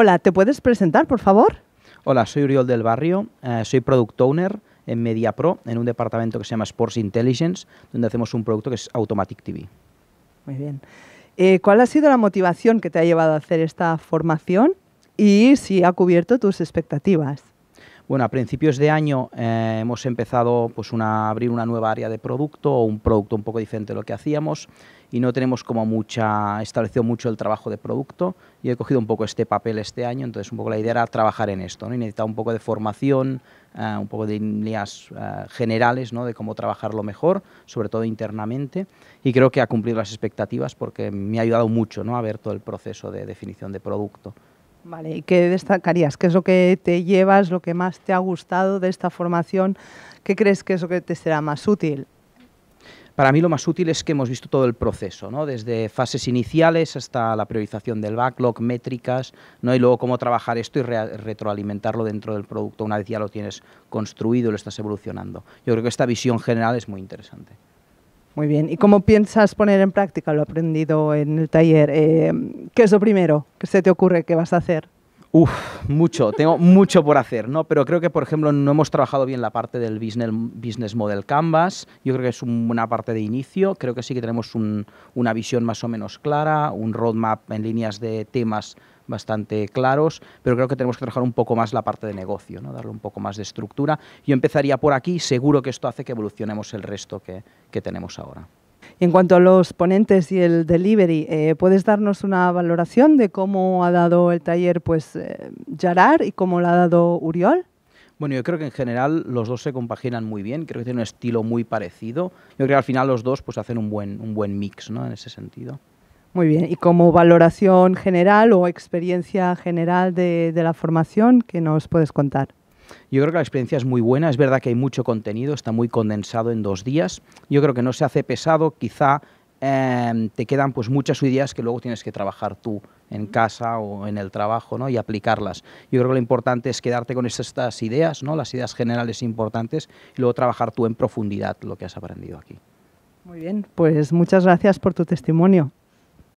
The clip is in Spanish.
Hola, ¿te puedes presentar, por favor? Hola, soy Uriol del Barrio, eh, soy Product Owner en MediaPro, en un departamento que se llama Sports Intelligence, donde hacemos un producto que es Automatic TV. Muy bien. Eh, ¿Cuál ha sido la motivación que te ha llevado a hacer esta formación y si ha cubierto tus expectativas? Bueno, a principios de año eh, hemos empezado pues una, a abrir una nueva área de producto o un producto un poco diferente de lo que hacíamos y no tenemos como mucha, establecido mucho el trabajo de producto y he cogido un poco este papel este año, entonces un poco la idea era trabajar en esto ¿no? necesitaba un poco de formación, eh, un poco de líneas eh, generales ¿no? de cómo trabajarlo mejor, sobre todo internamente y creo que ha cumplido las expectativas porque me ha ayudado mucho ¿no? a ver todo el proceso de definición de producto. Vale, ¿y qué destacarías? ¿Qué es lo que te llevas, lo que más te ha gustado de esta formación? ¿Qué crees que es lo que te será más útil? Para mí lo más útil es que hemos visto todo el proceso, ¿no? desde fases iniciales hasta la priorización del backlog, métricas, ¿no? y luego cómo trabajar esto y retroalimentarlo dentro del producto una vez ya lo tienes construido y lo estás evolucionando. Yo creo que esta visión general es muy interesante. Muy bien. ¿Y cómo piensas poner en práctica lo aprendido en el taller? Eh, ¿Qué es lo primero que se te ocurre que vas a hacer? Uf, mucho, tengo mucho por hacer, ¿no? Pero creo que, por ejemplo, no hemos trabajado bien la parte del business, model canvas. Yo creo que es una parte de inicio. Creo que sí que tenemos una visión más o menos clara, un roadmap en líneas de temas bastante claros, pero creo que tenemos que trabajar un poco más la parte de negocio, ¿no? darle un poco más de estructura. Yo empezaría por aquí, seguro que esto hace que evolucionemos el resto que tenemos ahora. Y en cuanto a los ponentes y el delivery, eh, ¿puedes darnos una valoración de cómo ha dado el taller pues, Yarar eh, y cómo lo ha dado Uriol? Bueno, yo creo que en general los dos se compaginan muy bien, creo que tienen un estilo muy parecido. Yo creo que al final los dos pues, hacen un buen, un buen mix ¿no? en ese sentido. Muy bien, y como valoración general o experiencia general de, de la formación, ¿qué nos puedes contar? Yo creo que la experiencia es muy buena, es verdad que hay mucho contenido, está muy condensado en dos días. Yo creo que no se hace pesado, quizá em, te quedan pues muchas ideas que luego tienes que trabajar tú en casa o en el trabajo ¿no? y aplicarlas. Yo creo que lo importante es quedarte con estas ideas, ¿no? las ideas generales importantes, y luego trabajar tú en profundidad lo que has aprendido aquí. Muy bien, pues muchas gracias por tu testimonio.